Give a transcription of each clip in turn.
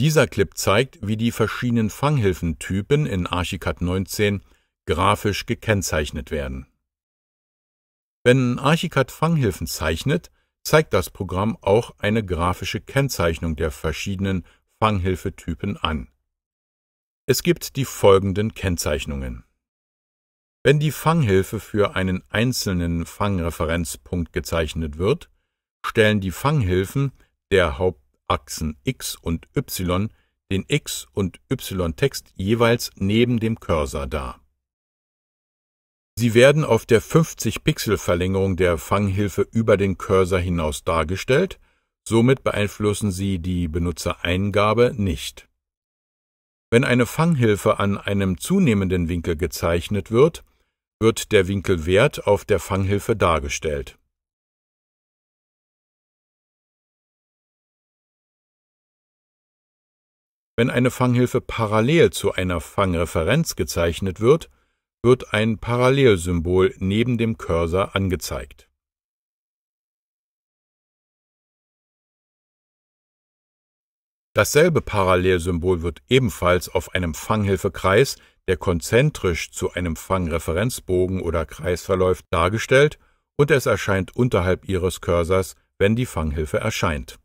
Dieser Clip zeigt, wie die verschiedenen Fanghilfentypen in Archicad 19 grafisch gekennzeichnet werden. Wenn Archicad Fanghilfen zeichnet, zeigt das Programm auch eine grafische Kennzeichnung der verschiedenen Fanghilfetypen an. Es gibt die folgenden Kennzeichnungen. Wenn die Fanghilfe für einen einzelnen Fangreferenzpunkt gezeichnet wird, stellen die Fanghilfen der Haupt Achsen X und Y den X- und Y-Text jeweils neben dem Cursor dar. Sie werden auf der 50-Pixel-Verlängerung der Fanghilfe über den Cursor hinaus dargestellt, somit beeinflussen sie die Benutzereingabe nicht. Wenn eine Fanghilfe an einem zunehmenden Winkel gezeichnet wird, wird der Winkelwert auf der Fanghilfe dargestellt Wenn eine Fanghilfe parallel zu einer Fangreferenz gezeichnet wird, wird ein Parallelsymbol neben dem Cursor angezeigt. Dasselbe Parallelsymbol wird ebenfalls auf einem Fanghilfekreis, der konzentrisch zu einem Fangreferenzbogen oder Kreis verläuft, dargestellt und es erscheint unterhalb Ihres Cursors, wenn die Fanghilfe erscheint.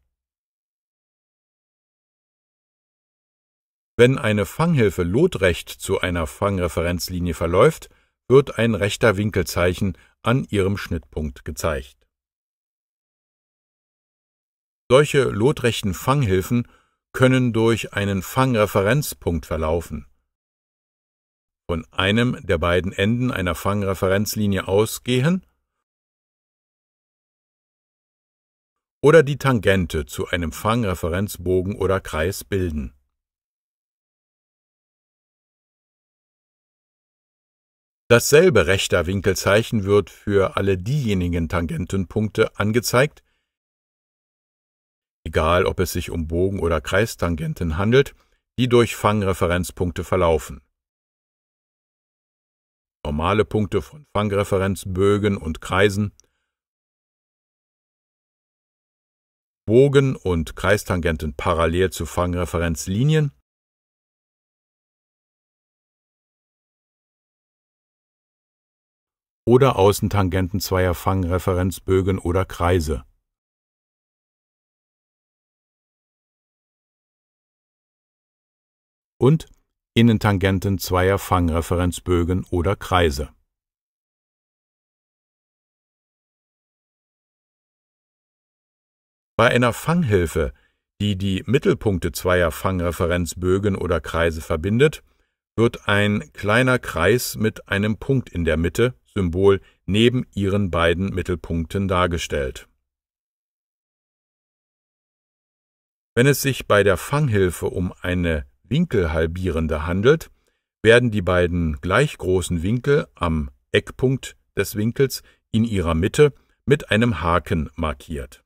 Wenn eine Fanghilfe lotrecht zu einer Fangreferenzlinie verläuft, wird ein rechter Winkelzeichen an ihrem Schnittpunkt gezeigt. Solche lotrechten Fanghilfen können durch einen Fangreferenzpunkt verlaufen. Von einem der beiden Enden einer Fangreferenzlinie ausgehen oder die Tangente zu einem Fangreferenzbogen oder Kreis bilden Dasselbe rechter Winkelzeichen wird für alle diejenigen Tangentenpunkte angezeigt, egal ob es sich um Bogen- oder Kreistangenten handelt, die durch Fangreferenzpunkte verlaufen. Normale Punkte von Fangreferenzbögen und Kreisen Bogen- und Kreistangenten parallel zu Fangreferenzlinien oder Außentangenten zweier Fangreferenzbögen oder Kreise. und Innentangenten zweier Fangreferenzbögen oder Kreise. Bei einer Fanghilfe, die die Mittelpunkte zweier Fangreferenzbögen oder Kreise verbindet, wird ein kleiner Kreis mit einem Punkt in der Mitte Symbol neben ihren beiden Mittelpunkten dargestellt. Wenn es sich bei der Fanghilfe um eine Winkelhalbierende handelt, werden die beiden gleich großen Winkel am Eckpunkt des Winkels in ihrer Mitte mit einem Haken markiert.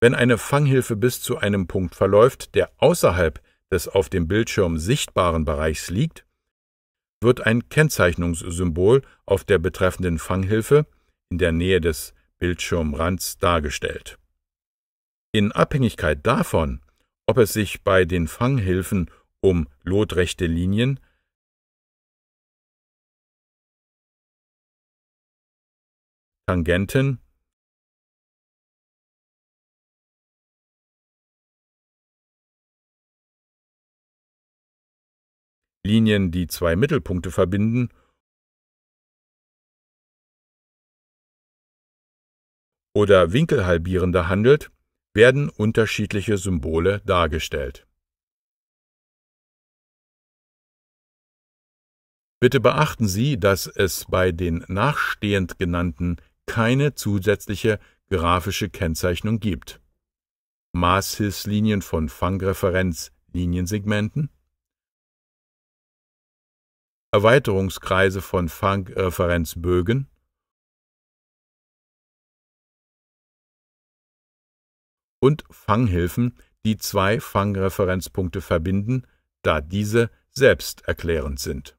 Wenn eine Fanghilfe bis zu einem Punkt verläuft, der außerhalb des auf dem Bildschirm sichtbaren Bereichs liegt, wird ein Kennzeichnungssymbol auf der betreffenden Fanghilfe in der Nähe des Bildschirmrands dargestellt. In Abhängigkeit davon, ob es sich bei den Fanghilfen um lotrechte Linien, Tangenten Linien, die zwei Mittelpunkte verbinden, oder Winkelhalbierende handelt, werden unterschiedliche Symbole dargestellt. Bitte beachten Sie, dass es bei den nachstehend genannten keine zusätzliche grafische Kennzeichnung gibt. Maßhilfslinien von Fangreferenz Liniensegmenten Erweiterungskreise von Funk-Referenzbögen äh, und Fanghilfen, die zwei Fangreferenzpunkte verbinden, da diese selbsterklärend sind